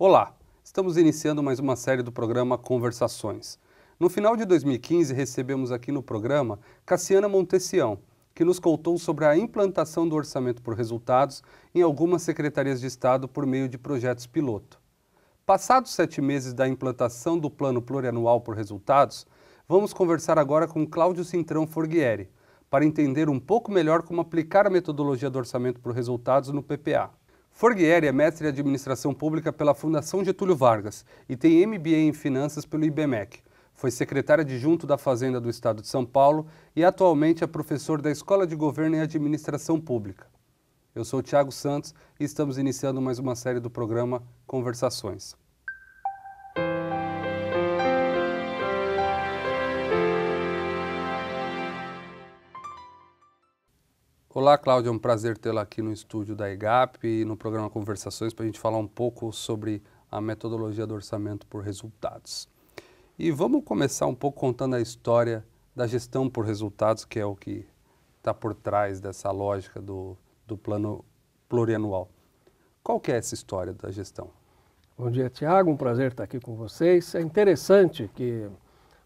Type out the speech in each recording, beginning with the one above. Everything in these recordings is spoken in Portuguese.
Olá, estamos iniciando mais uma série do programa Conversações. No final de 2015, recebemos aqui no programa Cassiana Montesião, que nos contou sobre a implantação do orçamento por resultados em algumas secretarias de Estado por meio de projetos piloto. Passados sete meses da implantação do Plano Plurianual por Resultados, vamos conversar agora com Cláudio Cintrão Forghieri, para entender um pouco melhor como aplicar a metodologia do orçamento por resultados no PPA. Forguieri é mestre em administração pública pela Fundação Getúlio Vargas e tem MBA em finanças pelo IBMEC. Foi secretária adjunto da Fazenda do Estado de São Paulo e atualmente é professor da Escola de Governo e Administração Pública. Eu sou Tiago Santos e estamos iniciando mais uma série do programa Conversações. Olá, Cláudia, é um prazer tê-la aqui no estúdio da IGAP, no programa Conversações, para a gente falar um pouco sobre a metodologia do orçamento por resultados. E vamos começar um pouco contando a história da gestão por resultados, que é o que está por trás dessa lógica do, do plano plurianual. Qual que é essa história da gestão? Bom dia, Tiago. Um prazer estar aqui com vocês. É interessante que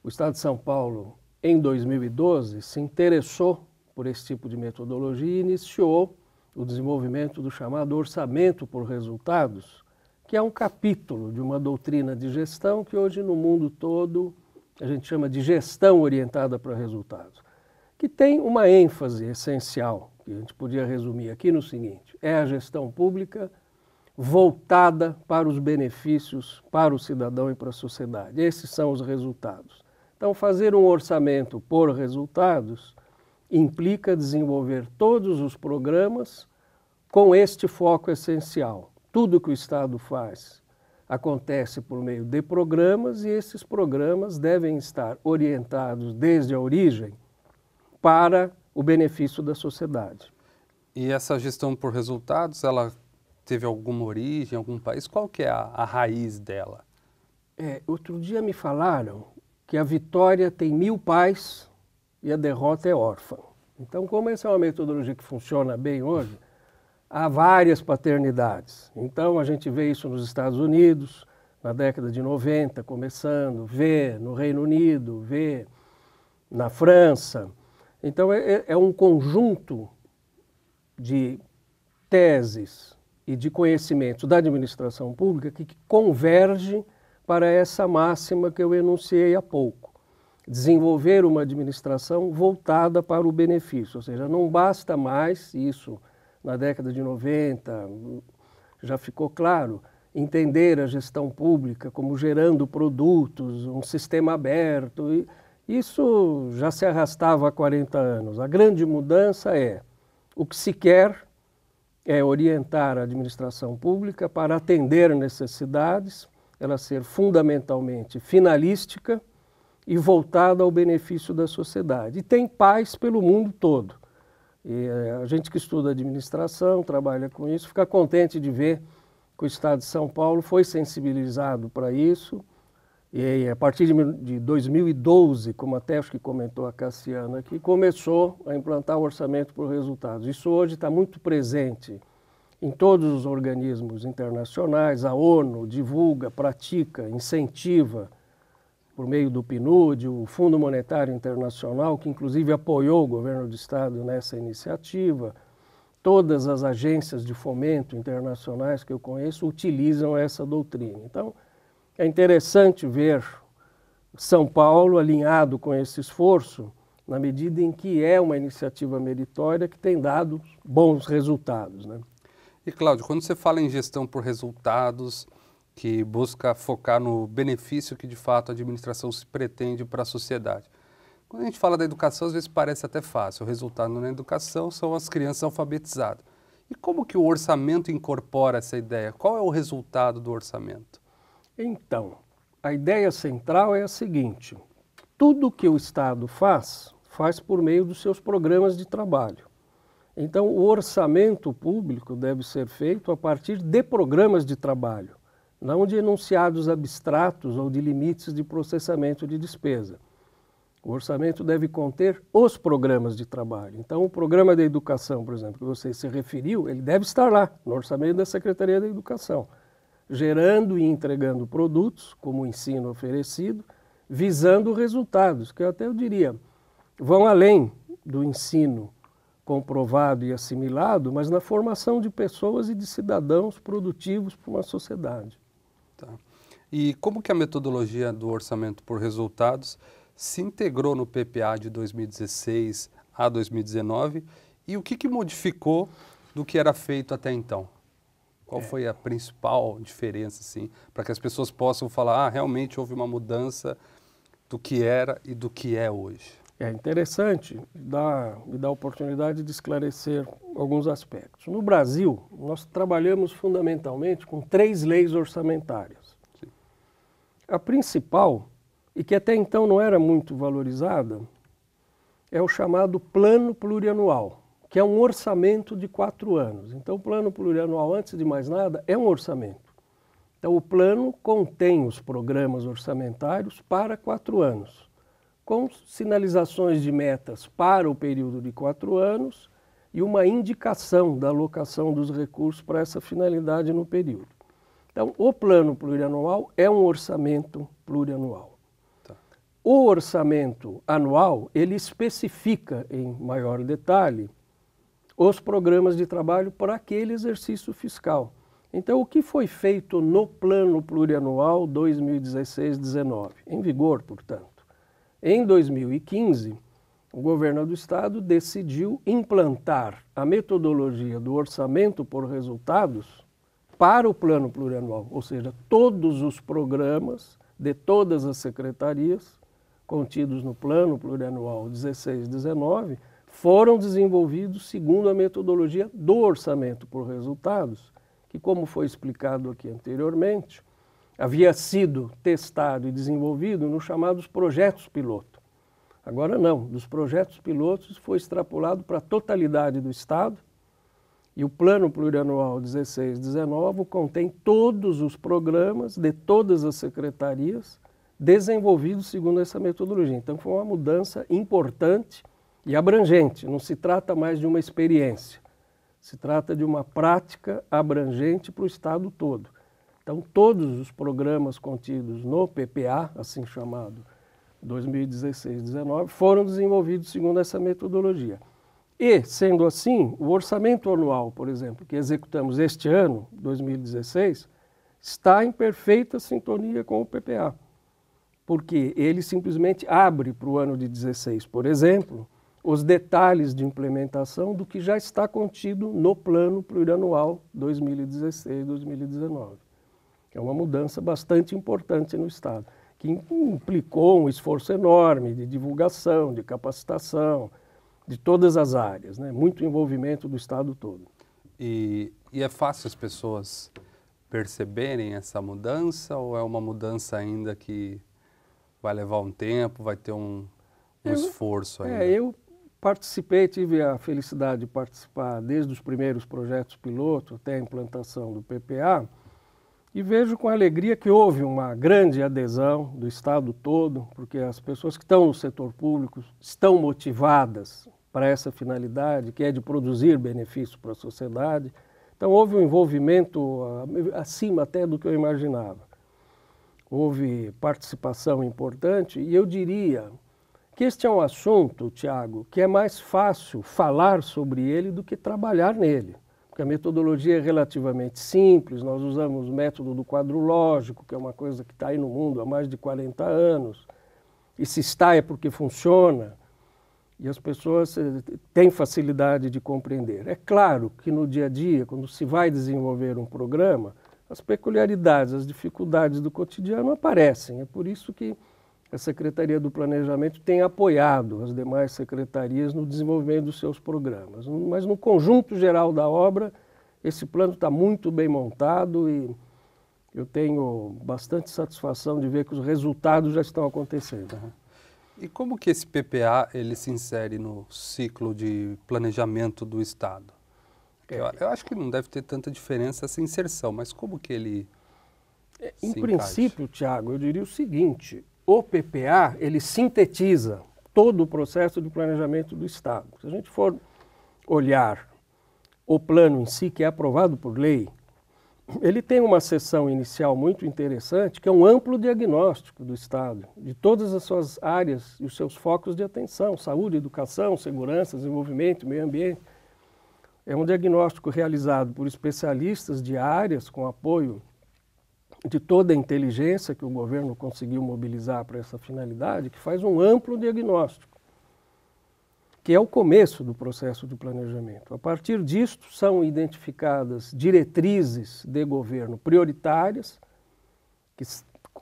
o Estado de São Paulo, em 2012, se interessou por esse tipo de metodologia e iniciou o desenvolvimento do chamado orçamento por resultados, que é um capítulo de uma doutrina de gestão que hoje no mundo todo a gente chama de gestão orientada para resultados, que tem uma ênfase essencial, que a gente podia resumir aqui no seguinte: é a gestão pública voltada para os benefícios para o cidadão e para a sociedade. Esses são os resultados. Então, fazer um orçamento por resultados implica desenvolver todos os programas com este foco essencial. Tudo que o Estado faz acontece por meio de programas e esses programas devem estar orientados desde a origem para o benefício da sociedade. E essa gestão por resultados, ela teve alguma origem, algum país? Qual que é a, a raiz dela? É, outro dia me falaram que a vitória tem mil pais e a derrota é órfã. Então, como essa é uma metodologia que funciona bem hoje, há várias paternidades. Então, a gente vê isso nos Estados Unidos, na década de 90, começando, vê no Reino Unido, vê na França. Então, é, é, é um conjunto de teses e de conhecimentos da administração pública que, que converge para essa máxima que eu enunciei há pouco desenvolver uma administração voltada para o benefício, ou seja, não basta mais isso na década de 90, já ficou claro, entender a gestão pública como gerando produtos, um sistema aberto. Isso já se arrastava há 40 anos. A grande mudança é o que se quer é orientar a administração pública para atender necessidades, ela ser fundamentalmente finalística e voltada ao benefício da sociedade. E tem paz pelo mundo todo. E eh, a gente que estuda administração, trabalha com isso, fica contente de ver que o Estado de São Paulo foi sensibilizado para isso. E a partir de 2012, como até acho que comentou a Cassiana aqui, começou a implantar o orçamento por resultados. Isso hoje está muito presente em todos os organismos internacionais. A ONU divulga, pratica, incentiva por meio do PNUD, o Fundo Monetário Internacional, que inclusive apoiou o governo do estado nessa iniciativa, todas as agências de fomento internacionais que eu conheço utilizam essa doutrina. Então, é interessante ver São Paulo alinhado com esse esforço, na medida em que é uma iniciativa meritória que tem dado bons resultados. Né? E, Cláudio, quando você fala em gestão por resultados, que busca focar no benefício que de fato a administração se pretende para a sociedade. Quando a gente fala da educação, às vezes parece até fácil. O resultado na educação são as crianças alfabetizadas. E como que o orçamento incorpora essa ideia? Qual é o resultado do orçamento? Então, a ideia central é a seguinte: tudo que o Estado faz, faz por meio dos seus programas de trabalho. Então, o orçamento público deve ser feito a partir de programas de trabalho não de enunciados abstratos ou de limites de processamento de despesa. O orçamento deve conter os programas de trabalho. Então, o programa de educação, por exemplo, que você se referiu, ele deve estar lá, no orçamento da Secretaria da Educação, gerando e entregando produtos, como o ensino oferecido, visando resultados, que eu até eu diria, vão além do ensino comprovado e assimilado, mas na formação de pessoas e de cidadãos produtivos para uma sociedade. Tá. E como que a metodologia do orçamento por resultados se integrou no PPA de 2016 a 2019 e o que, que modificou do que era feito até então? Qual é. foi a principal diferença, assim, para que as pessoas possam falar, ah, realmente houve uma mudança do que era e do que é hoje? é interessante, dá, me dá a oportunidade de esclarecer alguns aspectos. No Brasil, nós trabalhamos fundamentalmente com três leis orçamentárias. Sim. A principal, e que até então não era muito valorizada, é o chamado Plano Plurianual, que é um orçamento de quatro anos. Então, o Plano Plurianual, antes de mais nada, é um orçamento. Então, o plano contém os programas orçamentários para quatro anos com sinalizações de metas para o período de quatro anos e uma indicação da alocação dos recursos para essa finalidade no período. Então, o plano plurianual é um orçamento plurianual. Tá. O orçamento anual, ele especifica em maior detalhe os programas de trabalho para aquele exercício fiscal. Então, o que foi feito no plano plurianual 2016-19, em vigor, portanto? Em 2015, o governo do estado decidiu implantar a metodologia do orçamento por resultados para o plano plurianual, ou seja, todos os programas de todas as secretarias contidos no plano plurianual 16-19 foram desenvolvidos segundo a metodologia do orçamento por resultados, que como foi explicado aqui anteriormente, havia sido testado e desenvolvido nos chamados projetos piloto. Agora não, dos projetos pilotos foi extrapolado para a totalidade do Estado e o Plano Plurianual 16-19 contém todos os programas de todas as secretarias desenvolvidos segundo essa metodologia. Então foi uma mudança importante e abrangente, não se trata mais de uma experiência, se trata de uma prática abrangente para o Estado todo. Então, todos os programas contidos no PPA, assim chamado 2016-19, foram desenvolvidos segundo essa metodologia. E, sendo assim, o orçamento anual, por exemplo, que executamos este ano, 2016, está em perfeita sintonia com o PPA, porque ele simplesmente abre para o ano de 16, por exemplo, os detalhes de implementação do que já está contido no plano plurianual 2016-2019 que é uma mudança bastante importante no Estado, que implicou um esforço enorme de divulgação, de capacitação, de todas as áreas, né? muito envolvimento do Estado todo. E, e é fácil as pessoas perceberem essa mudança ou é uma mudança ainda que vai levar um tempo, vai ter um, um eu, esforço é, ainda? É, eu participei, tive a felicidade de participar desde os primeiros projetos piloto até a implantação do PPA. E vejo com alegria que houve uma grande adesão do Estado todo, porque as pessoas que estão no setor público estão motivadas para essa finalidade, que é de produzir benefício para a sociedade. Então houve um envolvimento ah, acima até do que eu imaginava. Houve participação importante e eu diria que este é um assunto, Tiago, que é mais fácil falar sobre ele do que trabalhar nele porque a metodologia é relativamente simples, nós usamos o método do quadro lógico, que é uma coisa que está aí no mundo há mais de 40 anos, e se está é porque funciona, e as pessoas eh, têm facilidade de compreender. É claro que no dia a dia, quando se vai desenvolver um programa, as peculiaridades, as dificuldades do cotidiano aparecem, é por isso que a Secretaria do Planejamento tem apoiado as demais secretarias no desenvolvimento dos seus programas. Mas no conjunto geral da obra, esse plano está muito bem montado e eu tenho bastante satisfação de ver que os resultados já estão acontecendo. Né? E como que esse PPA ele se insere no ciclo de planejamento do Estado? Eu, eu acho que não deve ter tanta diferença essa inserção, mas como que ele é, em princípio, Tiago, eu diria o seguinte: o PPA ele sintetiza todo o processo de planejamento do Estado. Se a gente for olhar o plano em si, que é aprovado por lei, ele tem uma sessão inicial muito interessante, que é um amplo diagnóstico do Estado, de todas as suas áreas e os seus focos de atenção: saúde, educação, segurança, desenvolvimento, meio ambiente. É um diagnóstico realizado por especialistas de áreas com apoio de toda a inteligência que o governo conseguiu mobilizar para essa finalidade, que faz um amplo diagnóstico, que é o começo do processo de planejamento. A partir disto, são identificadas diretrizes de governo prioritárias, que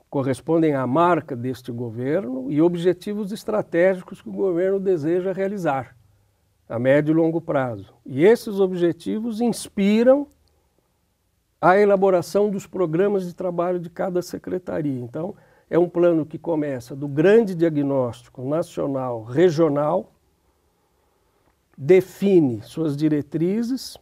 correspondem à marca deste governo, e objetivos estratégicos que o governo deseja realizar a médio e longo prazo. E esses objetivos inspiram a elaboração dos programas de trabalho de cada secretaria. Então, é um plano que começa do grande diagnóstico nacional, regional, define suas diretrizes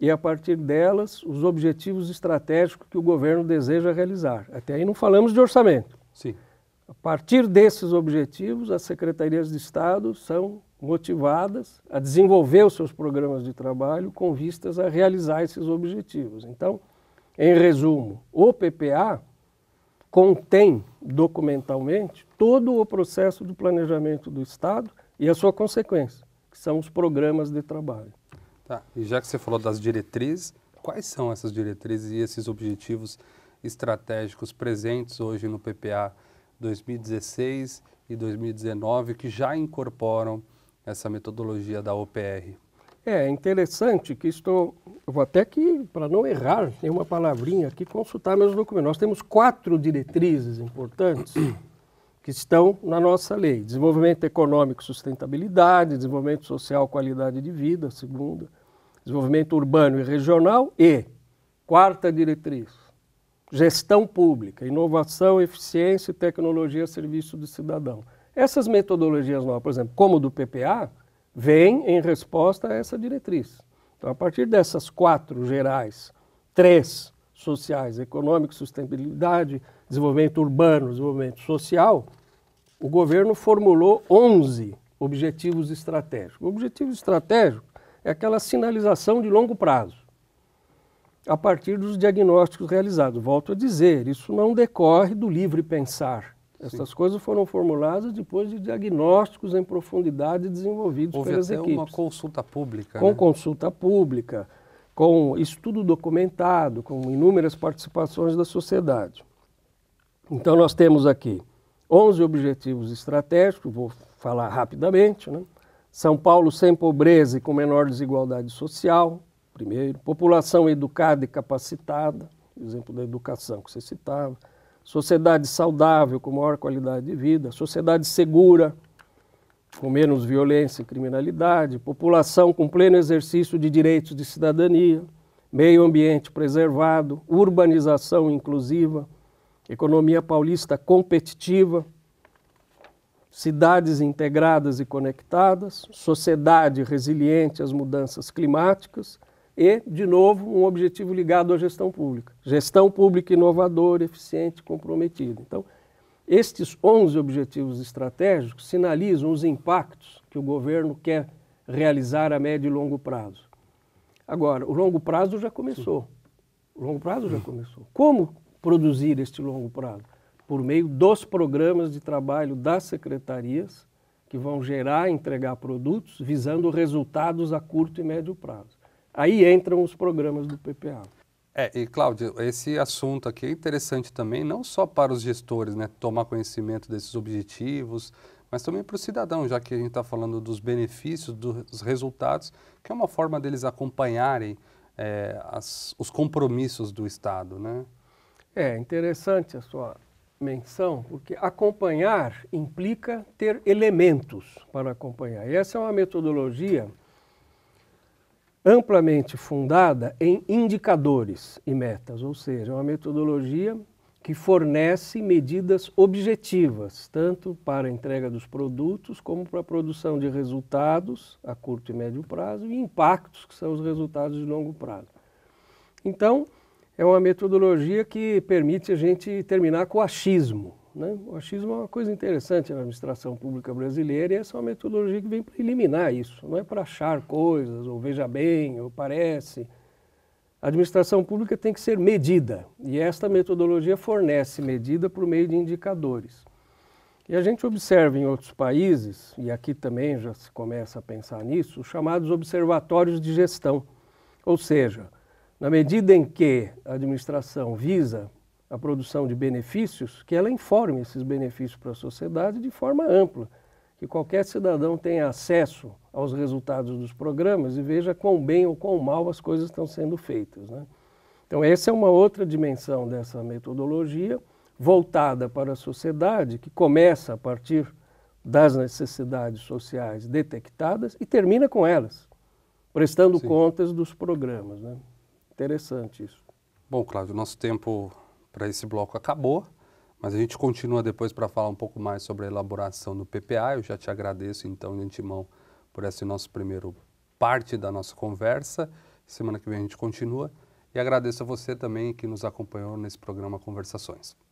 e, a partir delas, os objetivos estratégicos que o governo deseja realizar. Até aí não falamos de orçamento. Sim. A partir desses objetivos, as secretarias de Estado são motivadas a desenvolver os seus programas de trabalho com vistas a realizar esses objetivos. Então, em resumo, o PPA contém documentalmente todo o processo de planejamento do Estado e a sua consequência, que são os programas de trabalho. Tá. E já que você falou das diretrizes, quais são essas diretrizes e esses objetivos estratégicos presentes hoje no PPA 2016 e 2019 que já incorporam essa metodologia da OPR? É interessante que estou. vou até que, para não errar nenhuma palavrinha aqui, consultar meus documentos. Nós temos quatro diretrizes importantes que estão na nossa lei: desenvolvimento econômico, sustentabilidade, desenvolvimento social, qualidade de vida, segunda, desenvolvimento urbano e regional, e quarta diretriz, gestão pública, inovação, eficiência e tecnologia a serviço do cidadão. Essas metodologias novas, por exemplo, como do PPA vem em resposta a essa diretriz. Então, a partir dessas quatro gerais, três sociais, econômico, sustentabilidade, desenvolvimento urbano, desenvolvimento social, o governo formulou 11 objetivos estratégicos. O objetivo estratégico é aquela sinalização de longo prazo, a partir dos diagnósticos realizados. Volto a dizer, isso não decorre do livre pensar essas Sim. coisas foram formuladas depois de diagnósticos em profundidade desenvolvidos Houve pelas até equipes. uma consulta pública. Com né? consulta pública, com estudo documentado, com inúmeras participações da sociedade. Então nós temos aqui 11 objetivos estratégicos, vou falar rapidamente, né? São Paulo sem pobreza e com menor desigualdade social, primeiro, população educada e capacitada, exemplo da educação que você citava, sociedade saudável, com maior qualidade de vida, sociedade segura, com menos violência e criminalidade, população com pleno exercício de direitos de cidadania, meio ambiente preservado, urbanização inclusiva, economia paulista competitiva, cidades integradas e conectadas, sociedade resiliente às mudanças climáticas, e, de novo, um objetivo ligado à gestão pública. Gestão pública inovadora, eficiente, comprometida. Então, estes 11 objetivos estratégicos sinalizam os impactos que o governo quer realizar a médio e longo prazo. Agora, o longo prazo já começou. O longo prazo já começou. Como produzir este longo prazo? Por meio dos programas de trabalho das secretarias, que vão gerar e entregar produtos visando resultados a curto e médio prazo. Aí entram os programas do PPA. É, e Cláudio, esse assunto aqui é interessante também, não só para os gestores, né, tomar conhecimento desses objetivos, mas também para o cidadão, já que a gente está falando dos benefícios, dos resultados, que é uma forma deles acompanharem é, as, os compromissos do Estado, né? É interessante a sua menção, porque acompanhar implica ter elementos para acompanhar. E essa é uma metodologia amplamente fundada em indicadores e metas, ou seja, é uma metodologia que fornece medidas objetivas, tanto para a entrega dos produtos, como para a produção de resultados a curto e médio prazo e impactos, que são os resultados de longo prazo. Então, é uma metodologia que permite a gente terminar com o achismo, né? O achismo é uma coisa interessante na administração pública brasileira e essa é uma metodologia que vem para eliminar isso, não é para achar coisas, ou veja bem, ou parece. A administração pública tem que ser medida e esta metodologia fornece medida por meio de indicadores. E a gente observa em outros países, e aqui também já se começa a pensar nisso, os chamados observatórios de gestão. Ou seja, na medida em que a administração visa a produção de benefícios, que ela informe esses benefícios para a sociedade de forma ampla, que qualquer cidadão tenha acesso aos resultados dos programas e veja quão bem ou quão mal as coisas estão sendo feitas. Né? Então, essa é uma outra dimensão dessa metodologia voltada para a sociedade, que começa a partir das necessidades sociais detectadas e termina com elas, prestando Sim. contas dos programas. Né? Interessante isso. Bom, Cláudio, nosso tempo para esse bloco acabou, mas a gente continua depois para falar um pouco mais sobre a elaboração do PPA. Eu já te agradeço, então, de antemão, por esse nosso primeiro parte da nossa conversa. Semana que vem a gente continua. E agradeço a você também que nos acompanhou nesse programa Conversações.